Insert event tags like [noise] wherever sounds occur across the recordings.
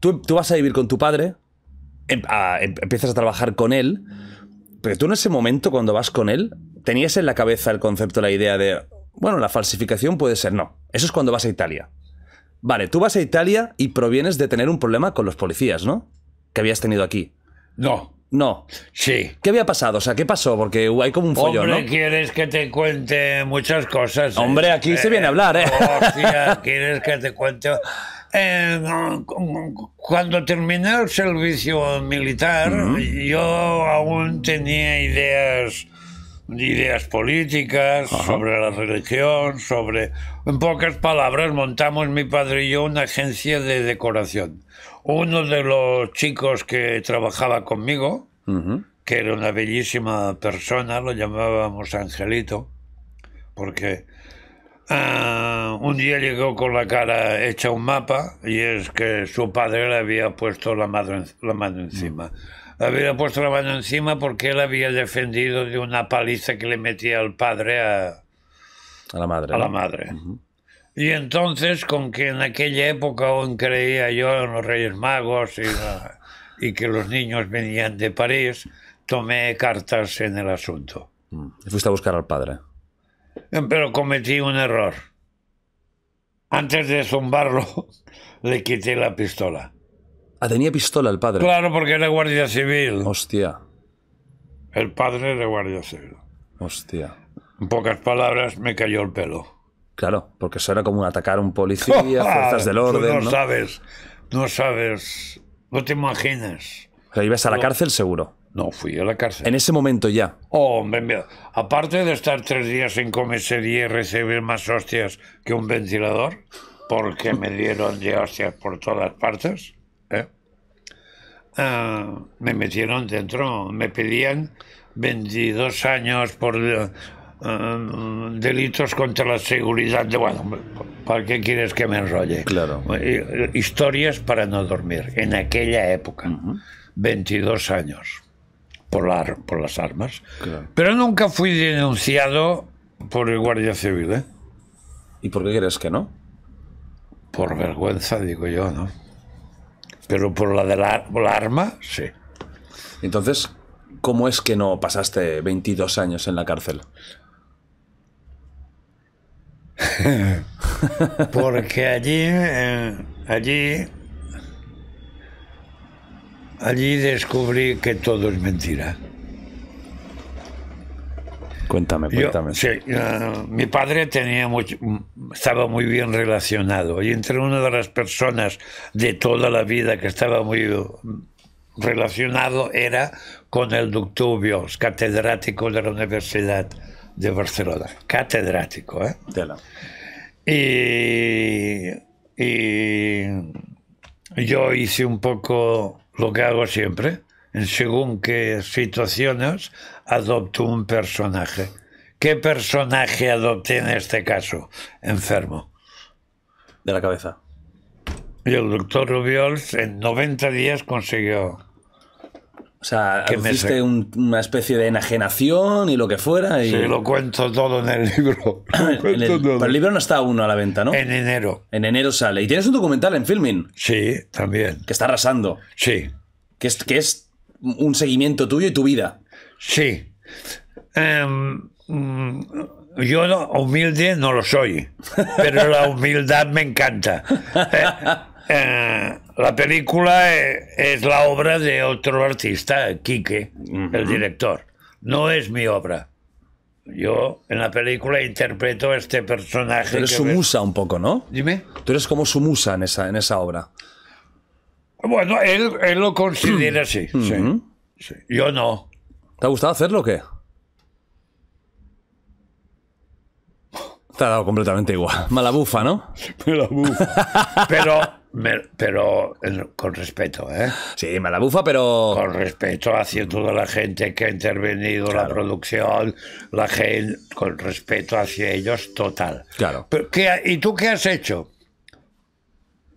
Tú, vas a vivir con tu padre, em, em, empiezas a trabajar con él, pero tú en ese momento, cuando vas con él, tenías en la cabeza el concepto, la idea de, bueno, la falsificación puede ser, no. Eso es cuando vas a Italia. Vale, tú vas a Italia y provienes de tener un problema con los policías, ¿no? Que habías tenido aquí. No. No. Sí. ¿Qué había pasado? O sea, ¿qué pasó? Porque hay como un follón, Hombre, ¿no? quieres que te cuente muchas cosas. Hombre, aquí eh, se viene a hablar, ¿eh? quieres que te cuente eh, cuando terminé el servicio militar, yo aún tenía ideas ideas políticas, sobre la religión, sobre... En pocas palabras, montamos mi padre y yo una agencia de decoración. Uno de los chicos que trabajaba conmigo, que era una bellísima persona, lo llamábamos Angelito, porque Ah, un día llegó con la cara hecha un mapa y es que su padre le había puesto la, madre, la mano encima. Mm. Le había puesto la mano encima porque él había defendido de una paliza que le metía el padre a, la madre. A la madre. Y entonces, con que en aquella época aún creía yo en los Reyes Magos y, que los niños venían de París, tomé cartas en el asunto. Mm. Fuiste a buscar al padre. Pero cometí un error. Antes de zumbarlo, [laughs] le quité la pistola. Ah, tenía pistola el padre. Claro, porque era guardia civil. Hostia. El padre era guardia civil. Hostia. En pocas palabras, me cayó el pelo. Claro, porque eso era como atacar a un policía, [laughs] fuerzas del orden. no, sabes, no sabes, no te imaginas. O ibas a la cárcel seguro. No, fui a la cárcel. En ese momento ya. Oh, hombre, aparte de estar tres días en comisaría y recibir más hostias que un ventilador, porque me dieron de hostias por todas partes, ¿eh? ah, me metieron dentro, me pedían 22 años por eh, eh, delitos contra la seguridad. De, bueno, ¿para qué quieres que me enrolle? Claro. Historias para no dormir, en aquella época, 22 años por, por las armas. Pero nunca fui denunciado por el Guardia Civil. ¿eh? ¿Y por qué crees que no? Por vergüenza, digo yo, ¿no? Pero por la de la, arma, sí. Entonces, ¿cómo es que no pasaste 22 años en la cárcel? [laughs] Porque allí, eh, allí Allí descubrí que todo es mentira. Cuéntame, cuéntame. sí, ah, mi padre tenía mucho, estaba muy bien relacionado y entre una de las personas de toda la vida que estaba muy relacionado era con el doctor catedrático de la Universidad de Barcelona. Catedrático, ¿eh? y yo hice un poco lo que hago siempre, en según qué situaciones, adopto un personaje. ¿Qué personaje adopté en este caso? Enfermo. De la cabeza. Y el doctor Rubiols en 90 días consiguió o sea, que hiciste una especie de enajenación y lo que fuera. Y... Sí, lo cuento todo en el libro. [clears throat] el, pero el libro no está uno a la venta, ¿no? En enero. En enero sale. Y tienes un documental en filming. Sí, también. Que está arrasando. Sí. Que es, que es un seguimiento tuyo y tu vida. Sí. Em, mm, yo humilde no lo soy, pero la humildad me encanta. [laughs] Eh, eh, la película eh, es la obra de otro artista, Quique, el director. No es mi obra. Yo en la película interpreto a este personaje. Tú eres su musa un poco, ¿no? Dime. Tú eres como su musa en esa, en esa obra. Bueno, él, lo considera así. sí, Yo no. ¿Te ha gustado hacerlo o qué? Te ha dado completamente igual. bufa, ¿no? [laughs] Malabufa. Pero pero con respeto, ¿eh? Sí, me la bufa, pero. Con respeto hacia toda la gente que ha intervenido, la producción, la gente, con respeto hacia ellos, total. Claro. ¿Y tú qué has hecho?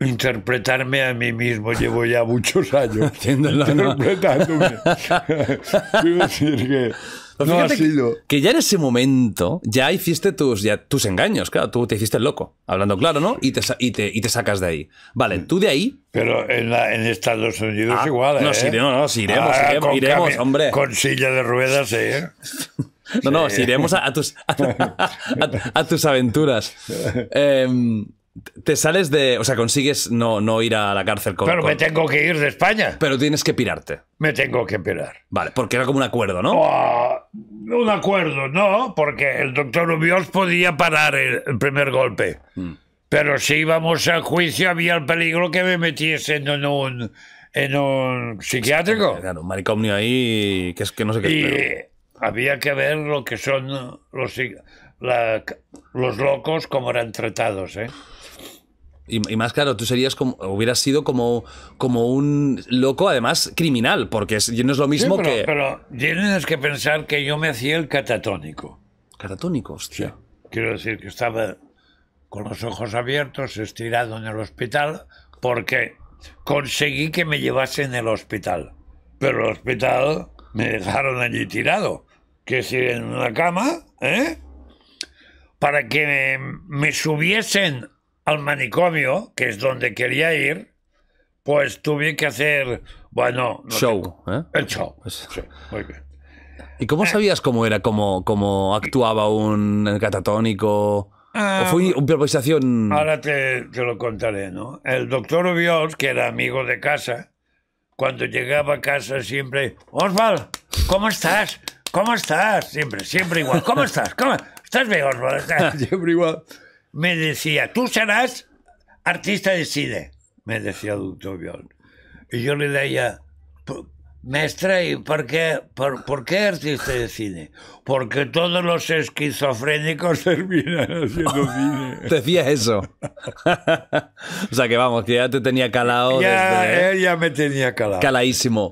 interpretarme a mí mismo. Llevo ya muchos años [laughs] interpretándome. [laughs] Quiero decir que que, ya en ese momento ya hiciste tus, tus engaños, claro, tú te hiciste el loco, hablando claro, ¿no? Y te, y te, y te sacas de ahí. Vale, tú de ahí... Pero en, Estados Unidos ah, igual, no, ¿eh? sí, no. sí, iremos, ah, iremos, hombre. Con silla de ruedas, ¿eh? [laughs] No, no, si iremos a, tus, a, tus aventuras. Em, te sales de. O sea, consigues no, no ir a la cárcel con. Pero me tengo que ir de España. Pero tienes que pirarte. Me tengo que pirar. Vale, porque era como un acuerdo, ¿no? Oh, un acuerdo, no, porque el doctor Ubios podía parar el, primer golpe. Mm. Pero si íbamos a juicio había el peligro que me metiesen en un, en un psiquiátrico. Claro, un manicomio ahí que es que no sé qué. había que ver lo que son los, los locos, como eran tratados, ¿eh? Y, más claro, tú serías como, hubieras sido como, como un loco, además criminal, porque es, no es lo mismo sí, pero, que. Pero tienes que pensar que yo me hacía el catatónico. Catatónico, hostia. Quiero decir que estaba con los ojos abiertos, estirado en el hospital, porque conseguí que me llevasen al hospital. Pero el hospital me dejaron allí tirado, que si en una cama, ¿eh? Para que me, me subiesen al manicomio, que es donde quería ir, pues tuve que hacer, bueno... show, ¿eh? El show. Pues sí, muy bien. ¿Y cómo eh. sabías cómo era, cómo, cómo actuaba un catatónico? ¿O ah, fue improvisación? Ahora te, te, lo contaré, ¿no? El doctor Obiols, que era amigo de casa, cuando llegaba a casa siempre, Osval, ¿cómo estás? ¿Cómo estás? Siempre, siempre igual. ¿Cómo estás? ¿Cómo? ¿Estás bien, Osval? [laughs] [laughs] siempre igual me decía, tú serás artista de cine, me decía el doctor Bion. Y yo le decía, maestra, ¿y por qué, por, por, qué artista de cine? Porque todos los esquizofrénicos [laughs] terminan haciendo cine. [laughs] Decía eso. [laughs] o sea que vamos, que ya te tenía calado. ya ¿eh? Eh, me tenía calado. Caladísimo.